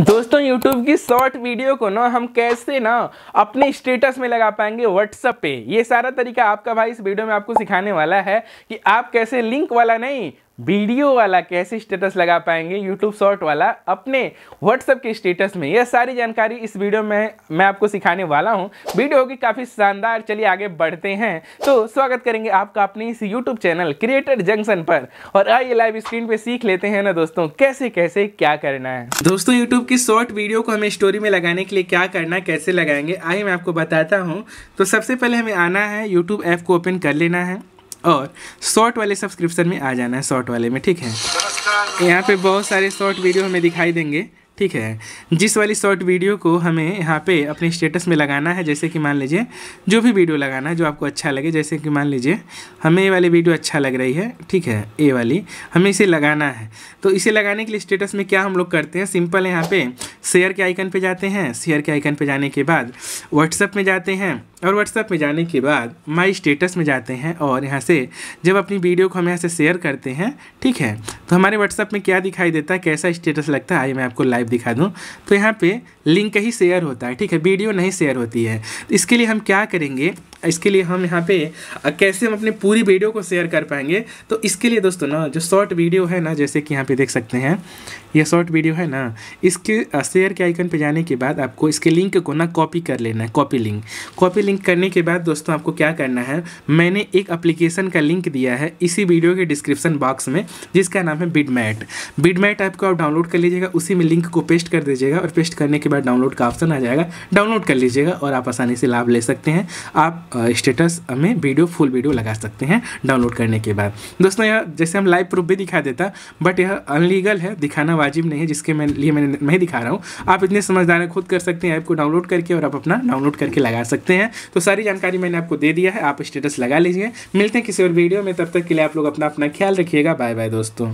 दोस्तों YouTube की short video को ना हम कैसे ना अपने स्टेटस में लगा पाएंगे WhatsApp पे ये सारा तरीका आपका भाई इस वीडियो में आपको सिखाने वाला है कि आप कैसे लिंक वाला नहीं वीडियो वाला कैसे स्टेटस लगा पाएंगे यूट्यूब शॉर्ट वाला अपने व्हाट्सअप के स्टेटस में यह सारी जानकारी इस वीडियो में मैं आपको सिखाने वाला हूँ वीडियो होगी काफ़ी शानदार चलिए आगे बढ़ते हैं तो स्वागत करेंगे आपका अपने इस यूट्यूब चैनल क्रिएटर जंक्शन पर और आइए लाइव स्क्रीन पर सीख लेते हैं ना दोस्तों कैसे कैसे क्या करना है दोस्तों यूट्यूब की शॉर्ट वीडियो को हमें स्टोरी में लगाने के लिए क्या करना है कैसे लगाएंगे आइए मैं आपको बताता हूँ तो सबसे पहले हमें आना है यूट्यूब ऐप को ओपन कर लेना है और शॉर्ट वाले सब्सक्रिप्शन में आ जाना है शॉर्ट वाले में ठीक है यहाँ पे बहुत सारे शॉर्ट वीडियो हमें दिखाई देंगे ठीक है जिस वाली शॉर्ट वीडियो को हमें यहाँ पे अपने स्टेटस में लगाना है जैसे कि मान लीजिए जो भी वीडियो लगाना है जो आपको अच्छा लगे जैसे कि मान लीजिए हमें ये वाली वीडियो अच्छा लग रही है ठीक है ए वाली हमें इसे लगाना है तो इसे लगाने के लिए स्टेटस में क्या हम लोग करते हैं सिंपल यहाँ पे शेयर के आइकन पर जाते हैं शेयर के आइकन पर जाने के बाद व्हाट्सअप में जाते हैं और व्हाट्सअप में जाने के बाद माई स्टेटस में जाते हैं और यहाँ से जब अपनी वीडियो को हम यहाँ से शेयर करते हैं ठीक है तो हमारे व्हाट्सअप में क्या दिखाई देता है कैसा स्टेटस लगता है आइए मैं आपको लाइव टाइप दिखा दूँ तो यहाँ पे लिंक ही शेयर होता है ठीक है वीडियो नहीं शेयर होती है इसके लिए हम क्या करेंगे इसके लिए हम यहाँ पे कैसे हम अपने पूरी वीडियो को शेयर कर पाएंगे तो इसके लिए दोस्तों ना जो शॉर्ट वीडियो है ना जैसे कि यहाँ पे देख सकते हैं ये शॉर्ट वीडियो है ना इसके शेयर के आइकन पे जाने के बाद आपको इसके लिंक को ना कॉपी कर लेना है कॉपी लिंक कॉपी लिंक करने के बाद दोस्तों आपको क्या करना है मैंने एक अप्लीकेशन का लिंक दिया है इसी वीडियो के डिस्क्रिप्सन बॉक्स में जिसका नाम है बिडमैट बिडमैट ऐप को आप डाउनलोड कर लीजिएगा उसी में लिंक को पेस्ट कर दीजिएगा और पेस्ट करने के बाद डाउनलोड का ऑप्शन आ जाएगा डाउनलोड कर लीजिएगा और आप आसानी से लाभ ले सकते हैं आप स्टेटस में वीडियो फुल वीडियो लगा सकते हैं डाउनलोड करने के बाद दोस्तों यह जैसे हम लाइव प्रूफ भी दिखा देता बट यह अनलीगल है दिखाना वाजिब नहीं है जिसके मैं लिए मैंने मैं दिखा रहा हूँ आप इतने समझदार खुद कर सकते हैं ऐप को डाउनलोड करके और आप अपना डाउनलोड करके लगा सकते हैं तो सारी जानकारी मैंने आपको दे दिया है आप स्टेटस लगा लीजिए मिलते हैं किसी और वीडियो में तब तक के लिए आप लोग अपना अपना ख्याल रखिएगा बाय बाय दोस्तों